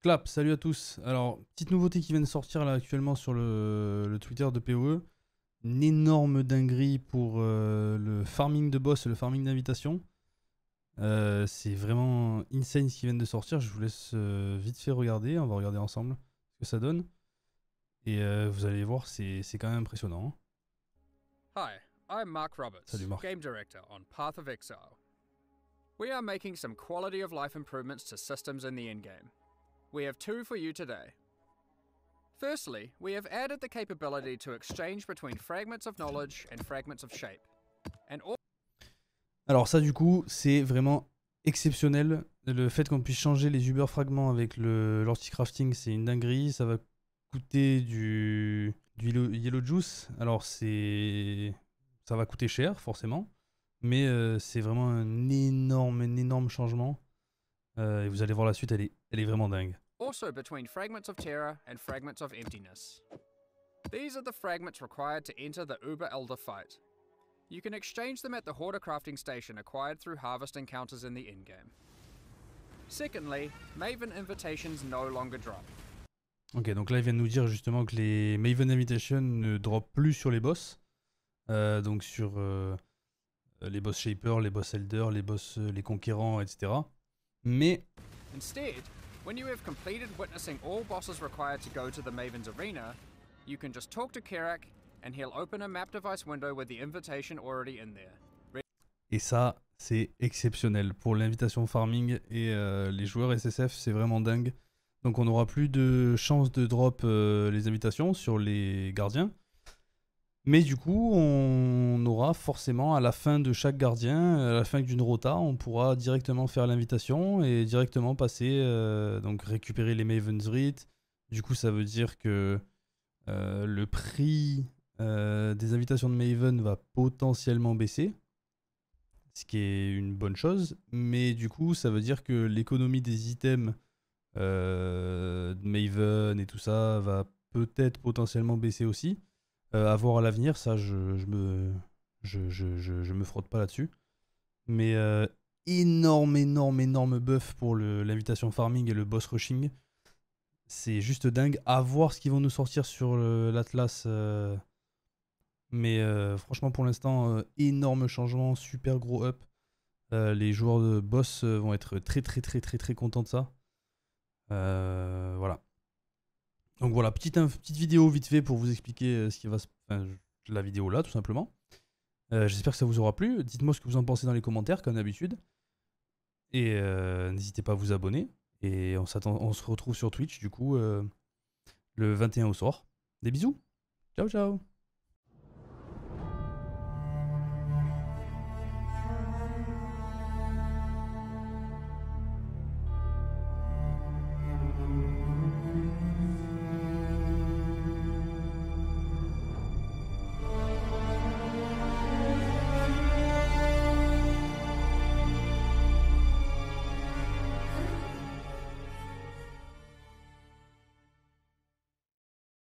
Clap, salut à tous. Alors, petite nouveauté qui vient de sortir là actuellement sur le, Twitter de PoE. Une énorme dinguerie pour euh, le farming de boss et le farming d'invitation. Euh, c'est vraiment insane ce qui vient de sortir. Je vous laisse euh, vite fait regarder. On va regarder ensemble ce que ça donne. Et vous allez voir, c'est quand même impressionnant. Hein. Hi, I'm Mark Roberts, salut Game Director on Path of Exile. We are making some quality of life improvements to systems in the game. We have two for you today. Firstly, we have added the capability to exchange between fragments of knowledge and fragments of shape. Alors ça du coup, c'est vraiment exceptionnel. Le fait qu'on puisse changer les Uber fragments avec l'anti-crafting, c'est une dinguerie. Ça va coûter du, Yellow Juice. Alors c'est... Ça va coûter cher, forcément. Mais euh, c'est vraiment un énorme, un énorme changement. Euh, et vous allez voir la suite, elle est elle est vraiment dingue. Also between fragments of terror and fragments of emptiness. These are the fragments required to enter the Uber Elder fight. You can exchange them at the hoarder crafting station acquired through harvest encounters in the in-game. Secondly, Maven invitations no longer drop. Ok, donc là il vient de nous dire justement que les Maven Invitations ne drop plus sur les boss. Euh, donc sur euh, les boss Shapers, les boss Elders, les boss euh, les conquérants, etc. Mais Instead, when you have completed witnessing all bosses required to go to the Maven's arena, you can just talk to Kerak and he'll open a map device window with the invitation already in there. Et ça, c'est exceptionnel. Pour l'invitation farming et euh, les joueurs SSF, c'est vraiment dingue. Donc on n'aura plus de chance de drop euh, les invitations sur les gardiens. Mais du coup, on aura forcément à la fin de chaque gardien, à la fin d'une rota, on pourra directement faire l'invitation et directement passer, euh, donc récupérer les Maven's Rite. Du coup, ça veut dire que euh, le prix euh, des invitations de Maven va potentiellement baisser, ce qui est une bonne chose. Mais du coup, ça veut dire que l'économie des items de Maven et tout ça va peut-être potentiellement baisser aussi. Avoir euh, voir à l'avenir, ça, je, me, je, me frotte pas là-dessus. Mais euh, énorme, énorme, énorme buff pour l'invitation farming et le boss rushing. C'est juste dingue. À voir ce qu'ils vont nous sortir sur l'Atlas. Euh. Mais franchement, pour l'instant, énorme changement, super gros up. les joueurs de boss vont être très, très, très, très, très contents de ça. voilà. Donc voilà, petite, petite vidéo vite fait pour vous expliquer euh, ce qui va se... la vidéo là, tout simplement. Euh, j'espère que ça vous aura plu. Dites-moi ce que vous en pensez dans les commentaires, comme d'habitude. Et euh, n'hésitez pas à vous abonner. Et on, se retrouve sur Twitch, du coup, le 21 au soir. Des bisous. Ciao, ciao.